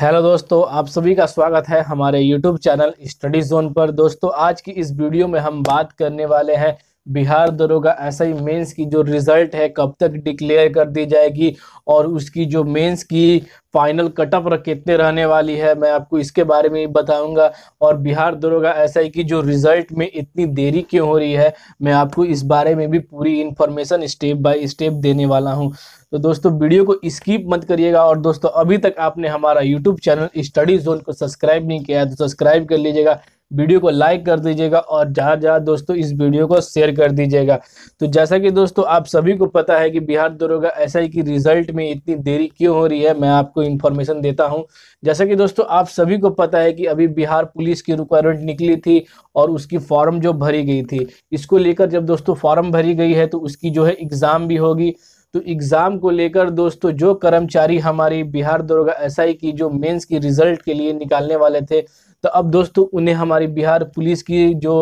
hello दोस्तों आप सभी का स्वागत है हमारे यूट्यूब चैनल स्टडी जोन पर दोस्तों आज की इस वीडियो में हम बात करने वाले हैं बिहार दरोगा ऐसा ही मेन्स की जो रिजल्ट है कब तक डिक्लेयर कर दी जाएगी और उसकी जो मेन्स की फाइनल कटअप कितने रहने वाली है मैं आपको इसके बारे में बताऊंगा और बिहार दरोगा ऐसा ही की जो रिजल्ट में इतनी देरी क्यों हो रही है मैं आपको इस बारे में भी पूरी इन्फॉर्मेशन स्टेप बाय स्टेप देने वाला हूँ तो दोस्तों वीडियो को स्किप मत करिएगा और दोस्तों अभी तक आपने हमारा यूट्यूब चैनल स्टडी जोन को सब्सक्राइब नहीं किया है तो सब्सक्राइब कर लीजिएगा वीडियो को लाइक कर दीजिएगा और जहाँ जहाँ दोस्तों इस वीडियो को शेयर कर दीजिएगा तो जैसा कि दोस्तों आप सभी को पता है कि बिहार दरोगा एस आई की रिजल्ट में इतनी देरी क्यों हो रही है मैं आपको इन्फॉर्मेशन देता हूँ जैसा कि दोस्तों आप सभी को पता है कि अभी बिहार पुलिस की रिक्वायरमेंट निकली थी और उसकी फॉर्म जो भरी गई थी इसको लेकर जब दोस्तों फॉर्म भरी गई है तो उसकी जो है एग्ज़ाम भी होगी तो एग्ज़ाम को लेकर दोस्तों जो कर्मचारी हमारी बिहार दरोगा एसआई की जो मेंस की रिजल्ट के लिए निकालने वाले थे तो अब दोस्तों उन्हें हमारी बिहार पुलिस की जो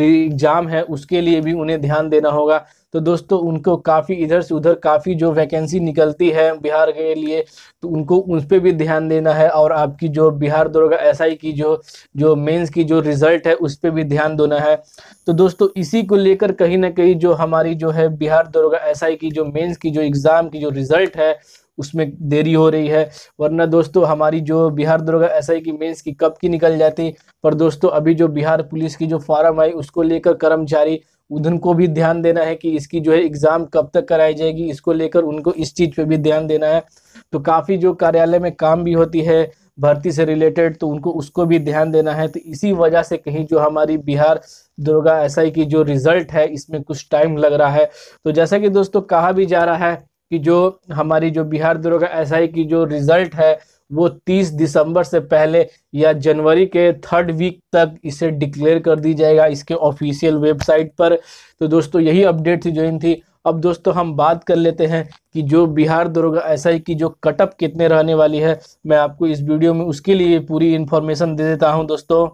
एग्ज़ाम है उसके लिए भी उन्हें ध्यान देना होगा तो दोस्तों उनको काफ़ी इधर से उधर काफ़ी जो वैकेंसी निकलती है बिहार के लिए तो उनको उस पर भी ध्यान देना है और आपकी जो बिहार दरोगा एस की जो जो मेंस की जो रिज़ल्ट है उस पर भी ध्यान देना है तो दोस्तों इसी को लेकर कहीं ना कहीं जो हमारी जो है बिहार दरोगा एस की जो मेन्स की जो एग्ज़ाम की जो रिज़ल्ट है उसमें देरी हो रही है वरना दोस्तों हमारी जो बिहार दरोगा एस आई की मेंस की कब की निकल जाती पर दोस्तों अभी जो बिहार पुलिस की जो फार्म आई उसको लेकर कर्मचारी उधन को भी ध्यान देना है कि इसकी जो है एग्ज़ाम कब तक कराई जाएगी इसको लेकर उनको इस चीज़ पे भी ध्यान देना है तो काफ़ी जो कार्यालय में काम भी होती है भर्ती से रिलेटेड तो उनको उसको भी ध्यान देना है तो इसी वजह से कहीं जो हमारी बिहार दुर्गा एसआई की जो रिजल्ट है इसमें कुछ टाइम लग रहा है तो जैसा कि दोस्तों कहा भी जा रहा है कि जो हमारी जो बिहार दरोगा एस आई की जो रिजल्ट है वो 30 दिसंबर से पहले या जनवरी के थर्ड वीक तक इसे डिक्लेयर कर दी जाएगा इसके ऑफिशियल वेबसाइट पर तो दोस्तों यही अपडेट थी जो इन थी अब दोस्तों हम बात कर लेते हैं कि जो बिहार दरोगा एस आई की जो कटअप कितने रहने वाली है मैं आपको इस वीडियो में उसके लिए पूरी इन्फॉर्मेशन दे देता हूँ दोस्तों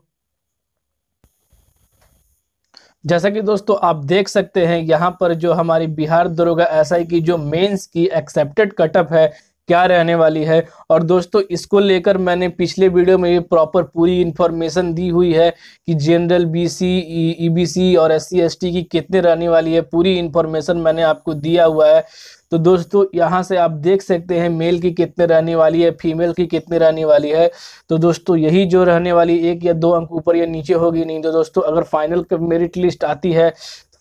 जैसा कि दोस्तों आप देख सकते हैं यहाँ पर जो हमारी बिहार दरोगा एसआई की जो मेंस की एक्सेप्टेड कटअप है क्या रहने वाली है और दोस्तों इसको लेकर मैंने पिछले वीडियो में ये प्रॉपर पूरी इन्फॉर्मेशन दी हुई है कि जनरल बीसी ईबीसी और एस सी की कितने रहने वाली है पूरी इन्फॉर्मेशन मैंने आपको दिया हुआ है तो दोस्तों यहाँ से आप देख सकते हैं मेल की कितने रहने वाली है फीमेल की कितने रहने वाली है तो दोस्तों यही जो रहने वाली एक या दो अंक ऊपर या नीचे होगी नहीं तो दोस्तों अगर फाइनल मेरिट लिस्ट आती है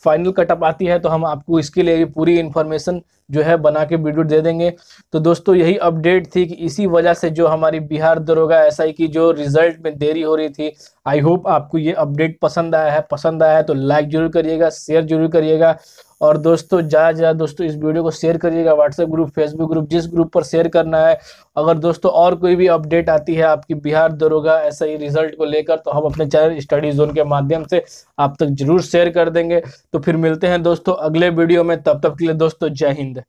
फाइनल कटअप आती है तो हम आपको इसके लिए पूरी इन्फॉर्मेशन जो है बना के वीडियो दे देंगे तो दोस्तों यही अपडेट थी कि इसी वजह से जो हमारी बिहार दरोगा एस आई की जो रिजल्ट में देरी हो रही थी आई होप आपको ये अपडेट पसंद आया है पसंद आया है तो लाइक जरूर करिएगा शेयर जरूर करिएगा और दोस्तों ज़्यादा से ज़्यादा दोस्तों इस वीडियो को शेयर करिएगा व्हाट्सएप ग्रुप फेसबुक ग्रुप जिस ग्रुप पर शेयर करना है अगर दोस्तों और कोई भी अपडेट आती है आपकी बिहार दरोगा ऐसा ही रिजल्ट को लेकर तो हम अपने चैनल स्टडी जोन के माध्यम से आप तक जरूर शेयर कर देंगे तो फिर मिलते हैं दोस्तों अगले वीडियो में तब तक के लिए दोस्तों जय हिंद